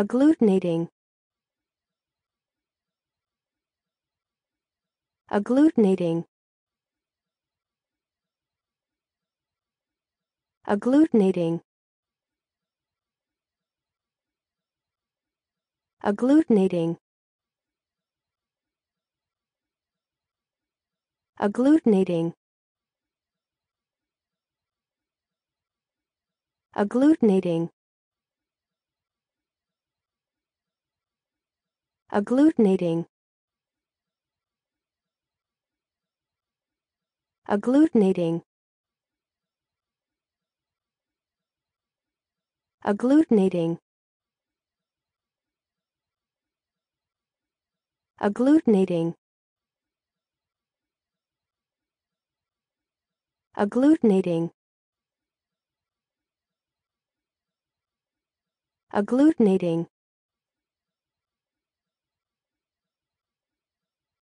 agglutinating agglutinating agglutinating agglutinating agglutinating agglutinating agglutinating agglutinating agglutinating agglutinating agglutinating agglutinating